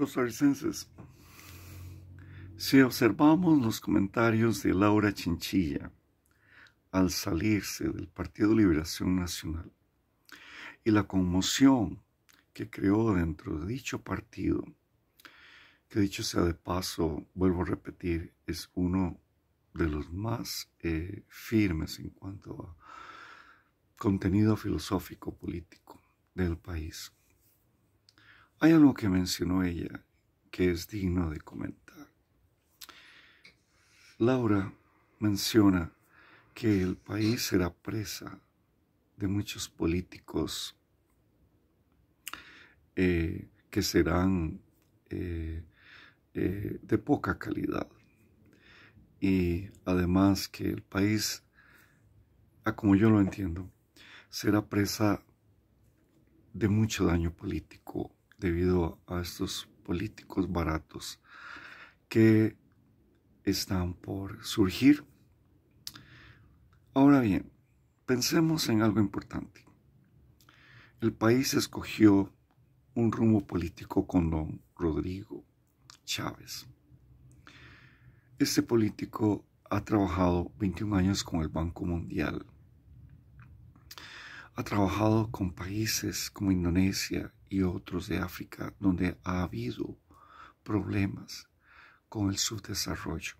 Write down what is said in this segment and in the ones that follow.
costarricenses. Si observamos los comentarios de Laura Chinchilla al salirse del Partido Liberación Nacional y la conmoción que creó dentro de dicho partido, que dicho sea de paso, vuelvo a repetir, es uno de los más eh, firmes en cuanto a contenido filosófico político del país. Hay algo que mencionó ella que es digno de comentar. Laura menciona que el país será presa de muchos políticos eh, que serán eh, eh, de poca calidad. Y además que el país, a ah, como yo lo entiendo, será presa de mucho daño político debido a estos políticos baratos que están por surgir. Ahora bien, pensemos en algo importante. El país escogió un rumbo político con don Rodrigo Chávez. Este político ha trabajado 21 años con el Banco Mundial ha trabajado con países como Indonesia y otros de África donde ha habido problemas con el subdesarrollo.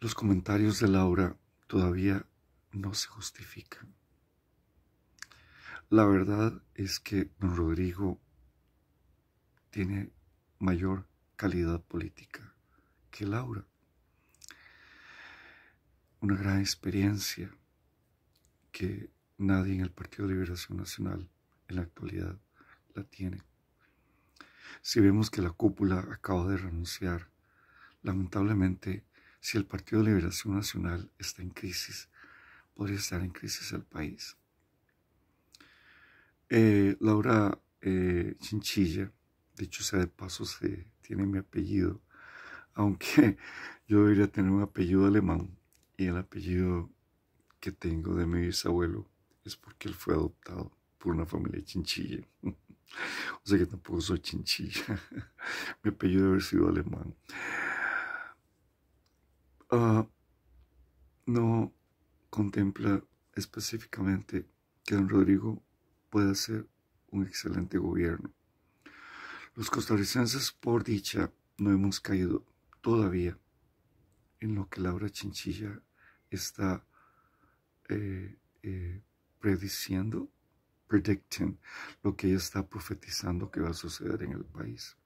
Los comentarios de Laura todavía no se justifican. La verdad es que don Rodrigo tiene mayor calidad política que Laura. Una gran experiencia que nadie en el Partido de Liberación Nacional en la actualidad la tiene. Si vemos que la cúpula acaba de renunciar, lamentablemente, si el Partido de Liberación Nacional está en crisis, podría estar en crisis el país. Eh, Laura eh, Chinchilla, dicho sea de paso, se tiene mi apellido, aunque yo debería tener un apellido alemán y el apellido que tengo de mi bisabuelo es porque él fue adoptado por una familia chinchilla. o sea que tampoco soy chinchilla. mi apellido debe haber sido alemán. Ah, no contempla específicamente que don Rodrigo pueda ser un excelente gobierno. Los costarricenses, por dicha, no hemos caído todavía en lo que Laura Chinchilla está eh, eh, prediciendo, predicting, lo que ella está profetizando que va a suceder en el país.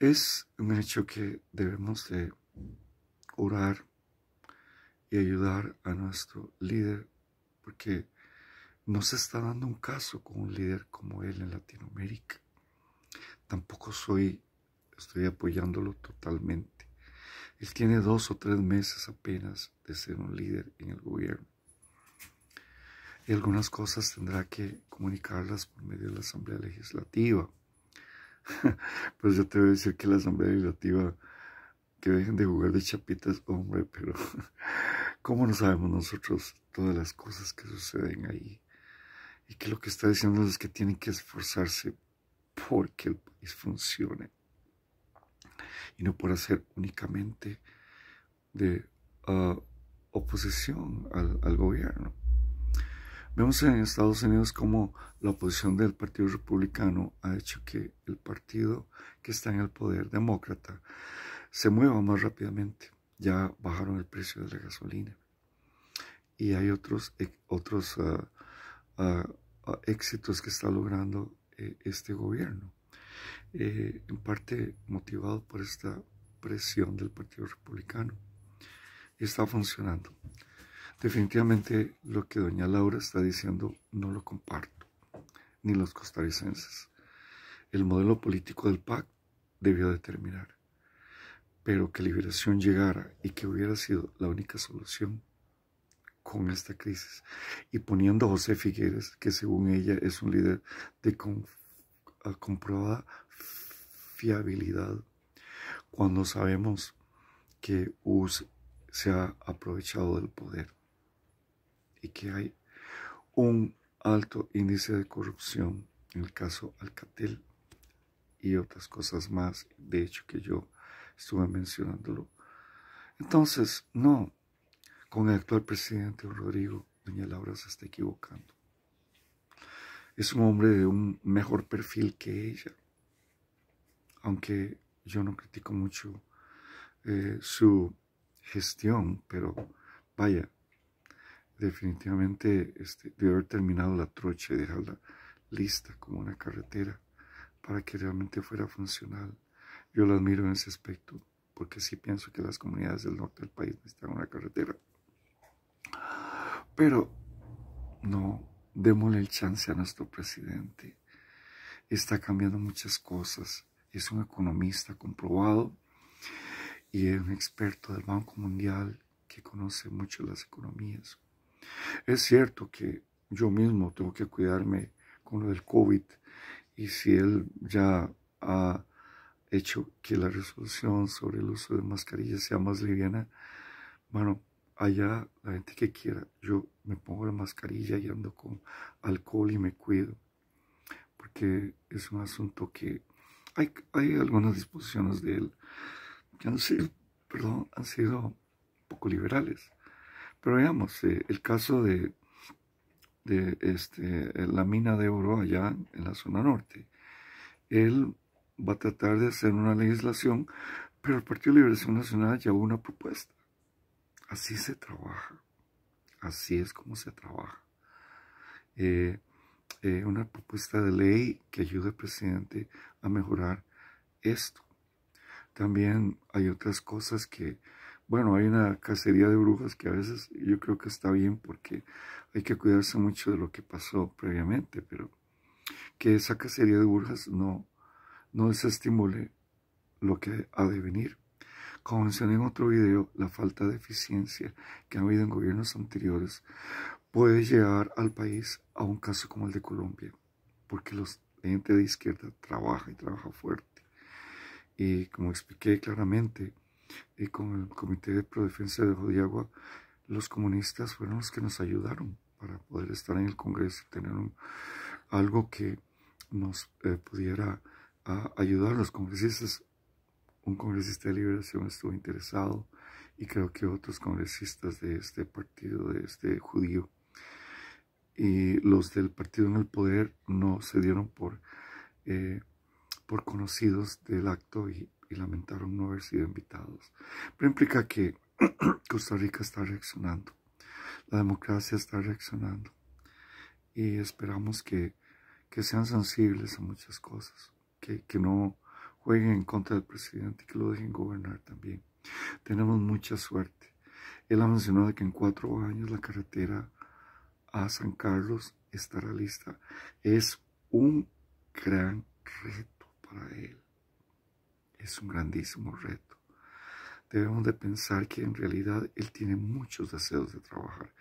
Es un hecho que debemos de orar y ayudar a nuestro líder, porque no se está dando un caso con un líder como él en Latinoamérica. Tampoco soy, estoy apoyándolo totalmente. Él tiene dos o tres meses apenas de ser un líder en el gobierno. Y algunas cosas tendrá que comunicarlas por medio de la Asamblea Legislativa. pues yo te voy a decir que la Asamblea Legislativa, que dejen de jugar de chapitas, hombre, pero ¿cómo no sabemos nosotros todas las cosas que suceden ahí? Y que lo que está diciendo es que tienen que esforzarse porque el país funcione y no por hacer únicamente de ah, oposición al, gobierno. Vemos en Estados Unidos cómo la oposición del Partido Republicano ha hecho que el partido que está en el poder, demócrata, se mueva más rápidamente. Ya bajaron el precio de la gasolina. Y hay otros, e, otros ah, ah, éxitos que está logrando eh, este gobierno. Eh, en parte motivado por esta presión del Partido Republicano. Está funcionando. Definitivamente lo que doña Laura está diciendo no lo comparto, ni los costarricenses. El modelo político del PAC debió determinar, pero que liberación llegara y que hubiera sido la única solución con esta crisis y poniendo a José Figueres, que según ella es un líder de confianza, comprobada fiabilidad cuando sabemos que US se ha aprovechado del poder y que hay un alto índice de corrupción en el caso Alcatel y otras cosas más, de hecho que yo estuve mencionándolo. Entonces, no, con el actual presidente Rodrigo, doña Laura se está equivocando es un hombre de un mejor perfil que ella. Aunque yo no critico mucho eh, su gestión, pero vaya, definitivamente este, debe haber terminado la trocha y dejarla lista como una carretera para que realmente fuera funcional. Yo la admiro en ese aspecto, porque sí pienso que las comunidades del norte del país necesitan una carretera. Pero no démosle el chance a nuestro presidente. Está cambiando muchas cosas. Es un economista comprobado y es un experto del Banco Mundial que conoce mucho las economías. Es cierto que yo mismo tengo que cuidarme con lo del COVID y si él ya ha hecho que la resolución sobre el uso de mascarillas sea más liviana, bueno, allá la gente que quiera. Yo me pongo la mascarilla y ando con alcohol y me cuido, porque es un asunto que hay, hay algunas disposiciones de él que han sido, perdón, han sido poco liberales. Pero veamos, eh, el caso de, de este, la mina de oro allá en la zona norte. Él va a tratar de hacer una legislación, pero el Partido de Liberación Nacional ya hubo una propuesta Así se trabaja. Así es como se trabaja. Eh, eh, una propuesta de ley que ayude al presidente a mejorar esto. También hay otras cosas que, bueno, hay una cacería de brujas que a veces yo creo que está bien porque hay que cuidarse mucho de lo que pasó previamente, pero que esa cacería de brujas no, no desestimule lo que ha de venir. Como mencioné en otro video, la falta de eficiencia que ha habido en gobiernos anteriores puede llevar al país a un caso como el de Colombia, porque los, la gente de izquierda trabaja y trabaja fuerte. Y como expliqué claramente y eh, con el Comité de Prodefensa de Jodiagua, los comunistas fueron los que nos ayudaron para poder estar en el Congreso y tener algo que nos eh, pudiera pudiera ah, a, ayudar. Los congresistas un congresista de liberación estuvo interesado y creo que otros congresistas de este partido, de este judío, y los del partido en el poder no se dieron por, eh, por conocidos del acto y, lamentaron no haber sido invitados. Pero implica que Costa Rica está reaccionando, la democracia está reaccionando y esperamos que, sean sensibles a muchas cosas, que, que no jueguen en contra del presidente y que lo dejen gobernar también. Tenemos mucha suerte. Él ha mencionado que en cuatro años la carretera a San Carlos estará lista. Es un gran reto para él. Es un grandísimo reto. Debemos de pensar que en realidad él tiene muchos deseos de trabajar,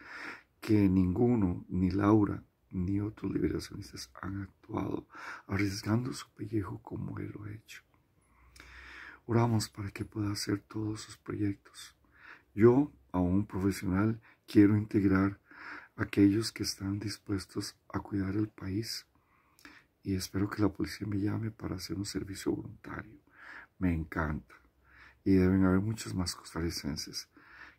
que ninguno, ni Laura, ni otros liberacionistas han actuado arriesgando su pellejo como él lo ha hecho. Oramos para que pueda hacer todos sus proyectos. Yo, a un profesional, quiero integrar a aquellos que están dispuestos a cuidar el país y espero que la policía me llame para hacer un servicio voluntario. Me encanta. Y deben haber muchos más costarricenses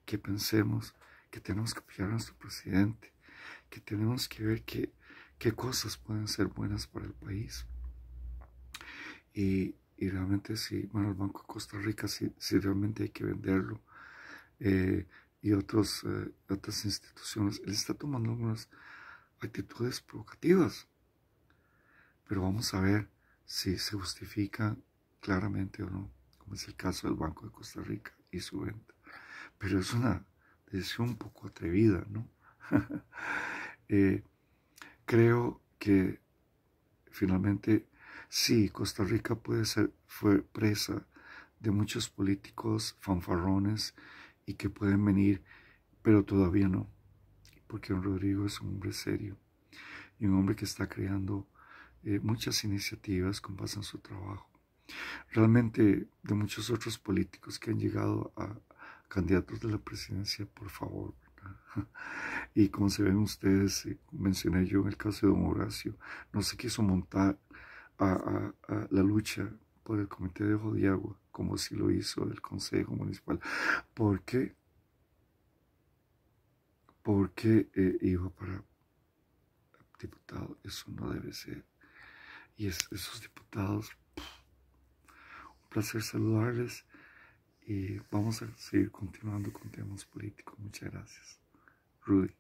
que pensemos que tenemos que apoyar a nuestro presidente, que tenemos que ver qué, qué cosas pueden ser buenas para el país. Y y realmente si, bueno, el Banco de Costa Rica, si, realmente hay que venderlo eh, y otros, eh, otras instituciones, él está tomando algunas actitudes provocativas. Pero vamos a ver si se justifica claramente o no, como es el caso del Banco de Costa Rica y su venta. Pero es una decisión un poco atrevida, ¿no? Eh, creo que finalmente Sí, Costa Rica puede ser, presa de muchos políticos fanfarrones y que pueden venir, pero todavía no, porque don Rodrigo es un hombre serio y un hombre que está creando eh, muchas iniciativas con base en su trabajo. Realmente de muchos otros políticos que han llegado a candidatos de la presidencia, por favor. y como se ven ustedes, eh, mencioné yo en el caso de don Horacio, no se quiso montar a, la lucha por el Comité de Jodiagua, como si lo hizo el Consejo Municipal. ¿Por qué? Porque, eh, iba iba para diputado, eso no debe ser. Y esos diputados, un placer saludarles y vamos a seguir continuando con temas políticos. Muchas gracias. Rudy.